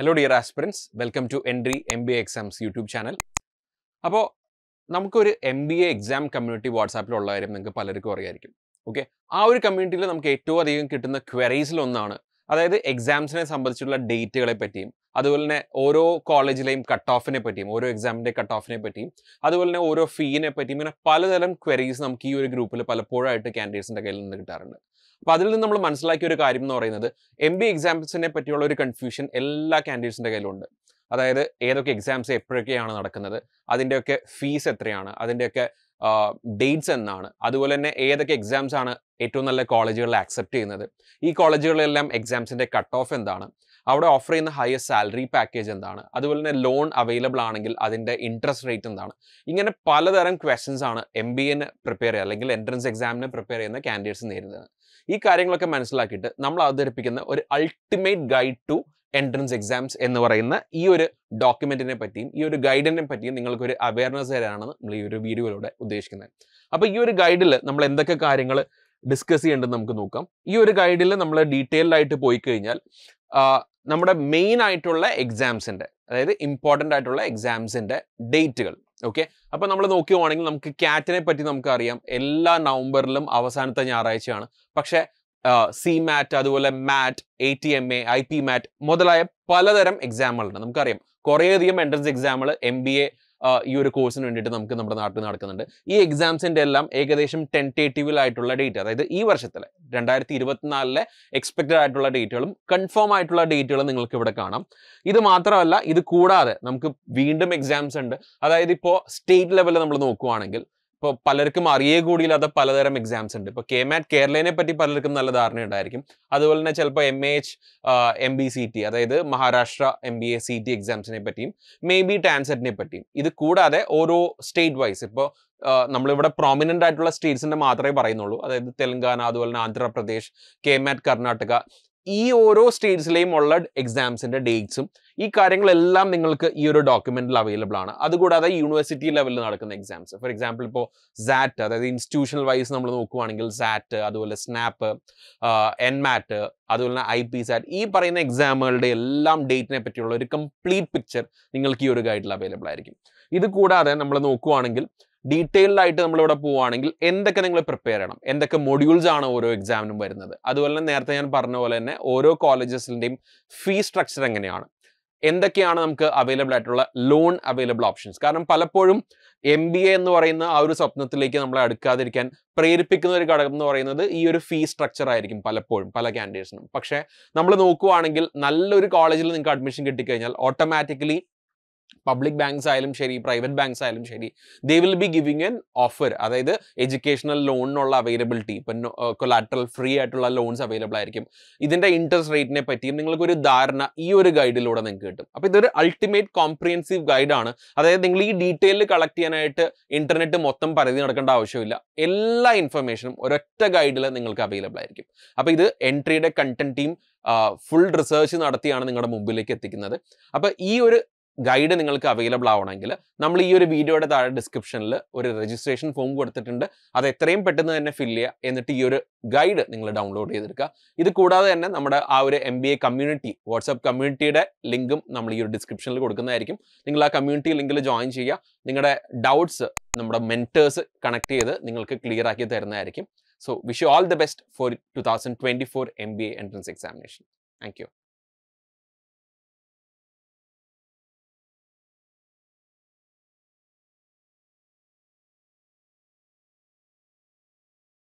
hello dear aspirants welcome to Entri M B A exams YouTube channel അപ്പോൾ നമുക്കൊരു M B A exam community വാട്സാപ്പിലുള്ള കാര്യം നിങ്ങൾക്ക് പലർക്കും അറിയായിരിക്കും ഓക്കെ ആ ഒരു കമ്മ്യൂണിറ്റിയിൽ നമുക്ക് ഏറ്റവും അധികം കിട്ടുന്ന ക്വയറീസിലൊന്നാണ് അതായത് എക്സാംസിനെ സംബന്ധിച്ചുള്ള ഡേറ്റുകളെ പറ്റിയും അതുപോലെ തന്നെ ഓരോ കോളേജിലെയും കട്ട് ഓഫിനെ പറ്റിയും ഓരോ എക്സാമിൻ്റെ കട്ട് ഓഫിനെ പറ്റിയും അതുപോലെ തന്നെ ഓരോ ഫീനെ പറ്റിയും ഇങ്ങനെ പലതരം ക്വയറീസ് നമുക്ക് ഈ ഒരു ഗ്രൂപ്പിൽ പലപ്പോഴായിട്ട് ക്യാൻഡിഡേറ്റ്സിൻ്റെ കയ്യിൽ നിന്ന് കിട്ടാറുണ്ട് അപ്പോൾ അതിൽ നിന്ന് നമ്മൾ മനസ്സിലാക്കിയ ഒരു കാര്യം എന്ന് പറയുന്നത് എം ബി എക്സാംസിനെ പറ്റിയുള്ള ഒരു കൺഫ്യൂഷൻ എല്ലാ കാൻഡിഡേറ്റ്സിൻ്റെ കയ്യിലുണ്ട് അതായത് ഏതൊക്കെ എക്സാംസ് എപ്പോഴൊക്കെയാണ് നടക്കുന്നത് അതിൻ്റെയൊക്കെ ഫീസ് എത്രയാണ് അതിൻ്റെയൊക്കെ ഡേറ്റ്സ് എന്നാണ് അതുപോലെ തന്നെ ഏതൊക്കെ എക്സാംസ് ആണ് ഏറ്റവും നല്ല കോളേജുകളിൽ ആക്സെപ്റ്റ് ചെയ്യുന്നത് ഈ കോളേജുകളിലെല്ലാം എക്സാംസിൻ്റെ കട്ട് ഓഫ് എന്താണ് അവിടെ ഓഫർ ചെയ്യുന്ന ഹയർ സാലറി പാക്കേജ് എന്താണ് അതുപോലെ തന്നെ ലോൺ അവൈലബിൾ ആണെങ്കിൽ അതിൻ്റെ ഇൻട്രസ്റ്റ് റേറ്റ് എന്താണ് ഇങ്ങനെ പലതരം ക്വസ്റ്റ്യൻസ് ആണ് എം ബി എന് പ്രിപ്പയർ ചെയ്യുക അല്ലെങ്കിൽ എൻട്രൻസ് എക്സാമിന് പ്രിപ്പയർ ചെയ്യുന്ന കാൻഡിഡേറ്റ്സ് നേരിടുന്നത് ഈ കാര്യങ്ങളൊക്കെ മനസ്സിലാക്കിയിട്ട് നമ്മൾ അവതരിപ്പിക്കുന്ന ഒരു ultimate guide to entrance exams എന്ന് പറയുന്ന ഈ ഒരു ഡോക്യുമെൻറ്റിനെ പറ്റിയും ഈ ഒരു ഗൈഡിനെ പറ്റിയും നിങ്ങൾക്കൊരു അവയർനെസ് തരാനാണ് നമ്മൾ ഈ ഒരു വീഡിയോയിലൂടെ ഉദ്ദേശിക്കുന്നത് അപ്പോൾ ഈ ഒരു ഗൈഡിൽ നമ്മൾ എന്തൊക്കെ കാര്യങ്ങൾ ഡിസ്കസ് ചെയ്യേണ്ടത് നമുക്ക് നോക്കാം ഈ ഒരു ഗൈഡിൽ നമ്മൾ ഡീറ്റെയിൽഡായിട്ട് ആയിട്ട് പോയി കഴിഞ്ഞാൽ നമ്മുടെ മെയിൻ ആയിട്ടുള്ള എക്സാംസിൻ്റെ അതായത് ഇമ്പോർട്ടൻ്റ് ആയിട്ടുള്ള എക്സാംസിൻ്റെ ഡേറ്റുകൾ ഓക്കെ അപ്പോൾ നമ്മൾ നോക്കുകയാണെങ്കിൽ നമുക്ക് ക്യാറ്റിനെ പറ്റി നമുക്കറിയാം എല്ലാ നവംബറിലും അവസാനത്തെ ഞായറാഴ്ചയാണ് പക്ഷേ സി മാറ്റ് അതുപോലെ MAT A T M A I P MAT മുതലായ പലതരം എക്സാമുകളുണ്ട് നമുക്കറിയാം കുറേയധികം എൻട്രൻസ് എക്സാമുകൾ എം ബി എ ഈ ഒരു കോഴ്സിന് വേണ്ടിയിട്ട് നമുക്ക് നമ്മുടെ നാട്ടിൽ നടക്കുന്നുണ്ട് ഈ എക്സാംസിൻ്റെ എല്ലാം ഏകദേശം ടെൻറ്റേറ്റീവിലായിട്ടുള്ള ഡേറ്റ് അതായത് ഈ വർഷത്തിലെ രണ്ടായിരത്തി ഇരുപത്തിനാലിലെ എക്സ്പെക്റ്റഡ് ആയിട്ടുള്ള ഡേറ്റുകളും കൺഫേം ആയിട്ടുള്ള ഡേറ്റുകളും നിങ്ങൾക്ക് ഇവിടെ കാണാം ഇത് മാത്രമല്ല ഇത് കൂടാതെ നമുക്ക് വീണ്ടും എക്സാംസ് ഉണ്ട് അതായത് ഇപ്പോൾ സ്റ്റേറ്റ് ലെവലിൽ നമ്മൾ നോക്കുവാണെങ്കിൽ ഇപ്പോൾ പലർക്കും അറിയേ കൂടിയില്ലാത്ത പലതരം എക്സാംസ് ഉണ്ട് ഇപ്പോൾ കെ മാറ്റ് കേരളനെ പറ്റി പലർക്കും നല്ല ധാരണ ഉണ്ടായിരിക്കും അതുപോലെ തന്നെ ചിലപ്പോൾ M A H M B C T അതായത് Maharashtra M B A C T എക്സാംസിനെ പറ്റിയും മേ ബി ടാൻസെറ്റിനെ പറ്റിയും ഇത് കൂടാതെ ഓരോ സ്റ്റേറ്റ് വൈസ് ഇപ്പോൾ നമ്മളിവിടെ പ്രോമിനൻ്റ് ആയിട്ടുള്ള സ്റ്റേറ്റ്സിൻ്റെ മാത്രമേ പറയുന്നുള്ളൂ അതായത് തെലങ്കാന അതുപോലെ തന്നെ ആന്ധ്രാപ്രദേശ് കെ മാറ്റ് കർണാടക ഈ ഓരോ സ്റ്റേറ്റ്സിലെയും ഉള്ള എക്സാംസിൻ്റെ ഡേറ്റ്സും ഈ കാര്യങ്ങളെല്ലാം നിങ്ങൾക്ക് ഈ ഒരു ഡോക്യുമെൻറ്റിൽ അവൈലബിൾ ആണ് അതുകൂടാതെ യൂണിവേഴ്സിറ്റി ലെവലിൽ നടക്കുന്ന എക്സാംസ് ഫോർ എക്സാമ്പിൾ ഇപ്പോൾ സാറ്റ് അതായത് ഇൻസ്റ്റിറ്റ്യൂഷണൽ വൈസ് നമ്മൾ നോക്കുവാണെങ്കിൽ സാറ്റ് അതുപോലെ സ്നാപ്പ് എൻമാറ്റ് അതുപോലെ തന്നെ ഐ പി സാറ്റ് ഈ പറയുന്ന എക്സാമുകളുടെ എല്ലാം ഡേറ്റിനെ പറ്റിയുള്ള ഒരു കംപ്ലീറ്റ് പിക്ചർ നിങ്ങൾക്ക് ഈ ഒരു ഗൈഡിൽ അവൈലബിൾ ആയിരിക്കും ഇത് കൂടാതെ നമ്മൾ നോക്കുവാണെങ്കിൽ ഡീറ്റെയിൽഡ് ആയിട്ട് നമ്മളിവിടെ പോവുകയാണെങ്കിൽ എന്തൊക്കെ നിങ്ങൾ പ്രിപ്പയർ ചെയ്യണം എന്തൊക്കെ മൊഡ്യൂൾസ് ആണ് ഓരോ എക്സാമിനും വരുന്നത് അതുപോലെ തന്നെ നേരത്തെ ഞാൻ പറഞ്ഞ പോലെ തന്നെ ഓരോ കോളേജസിൻ്റെയും ഫീ സ്ട്രക്ചർ എങ്ങനെയാണ് എന്തൊക്കെയാണ് നമുക്ക് അവൈലബിൾ ആയിട്ടുള്ള ലോൺ അവൈലബിൾ ഓപ്ഷൻസ് കാരണം പലപ്പോഴും എം ബി എ എന്ന് പറയുന്ന ആ ഒരു സ്വപ്നത്തിലേക്ക് നമ്മളെ അടുക്കാതിരിക്കാൻ പ്രേരിപ്പിക്കുന്ന ഒരു ഘടകം എന്ന് പറയുന്നത് ഈ ഒരു ഫീ സ്ട്രക്ചർ ആയിരിക്കും പലപ്പോഴും പല കാൻഡിഡേറ്റ്സിനും പക്ഷേ നമ്മൾ നോക്കുവാണെങ്കിൽ നല്ലൊരു കോളേജിൽ നിങ്ങൾക്ക് അഡ്മിഷൻ കിട്ടിക്കഴിഞ്ഞാൽ ഓട്ടോമാറ്റിക്കലി പബ്ലിക് ബാങ്ക്സ് ആയാലും ശരി പ്രൈവറ്റ് ബാങ്ക്സ് ആയാലും ശരി they will be giving an offer അതായത് എഡ്യൂക്കേഷണൽ ലോണിനുള്ള അവൈലബിലിറ്റി ഇപ്പം കൊലാറ്ററൽ ഫ്രീ ആയിട്ടുള്ള ലോൺസ് അവൈലബിൾ ആയിരിക്കും ഇതിൻ്റെ ഇൻട്രസ്റ്റ് റേറ്റിനെ പറ്റിയും നിങ്ങൾക്കൊരു ധാരണ ഈ ഒരു ഗൈഡിലൂടെ നിങ്ങൾക്ക് കിട്ടും അപ്പോൾ ഇതൊരു അൾട്ടിമേറ്റ് കോംപ്രിഹെൻസീവ് ഗൈഡാണ് അതായത് നിങ്ങൾ ഈ ഡീറ്റെയിൽ കളക്ട് ചെയ്യാനായിട്ട് ഇന്റർനെറ്റ് മൊത്തം പരതി നടക്കേണ്ട ആവശ്യമില്ല എല്ലാ ഇൻഫർമേഷനും ഒരൊറ്റ ഗൈഡിൽ നിങ്ങൾക്ക് അവൈലബിൾ ആയിരിക്കും അപ്പോൾ ഇത് എൻട്രിയുടെ കണ്ടന്റ് ടീം ഫുൾ റിസർച്ച് നടത്തിയാണ് നിങ്ങളുടെ മുമ്പിലേക്ക് എത്തിക്കുന്നത് അപ്പോൾ ഈ ഒരു ഗൈഡ് നിങ്ങൾക്ക് അവൈലബിൾ ആവണമെങ്കിൽ നമ്മൾ ഈ ഒരു വീഡിയോയുടെ താഴെ ഡിസ്ക്രിപ്ഷനിൽ ഒരു രജിസ്ട്രേഷൻ ഫോം കൊടുത്തിട്ടുണ്ട് അത് എത്രയും പെട്ടെന്ന് തന്നെ ഫില്ല് ചെയ്യുക എന്നിട്ട് ഈ ഒരു ഗൈഡ് നിങ്ങൾ ഡൗൺലോഡ് ചെയ്തെടുക്കുക ഇത് കൂടാതെ തന്നെ നമ്മുടെ ആ ഒരു എം കമ്മ്യൂണിറ്റി വാട്സപ്പ് കമ്മ്യൂണിറ്റിയുടെ ലിങ്കും നമ്മൾ ഈ ഒരു ഡിസ്ക്രിപ്ഷനിൽ കൊടുക്കുന്നതായിരിക്കും നിങ്ങൾ ആ കമ്മ്യൂണിറ്റി ലിങ്കിൽ ജോയിൻ ചെയ്യുക നിങ്ങളുടെ ഡൗട്ട്സ് നമ്മുടെ മെൻറ്റേഴ്സ് കണക്ട് ചെയ്ത് നിങ്ങൾക്ക് ക്ലിയർ ആക്കി തരുന്നതായിരിക്കും so wish you all the best for two thousand twenty four M B entrance examination thank U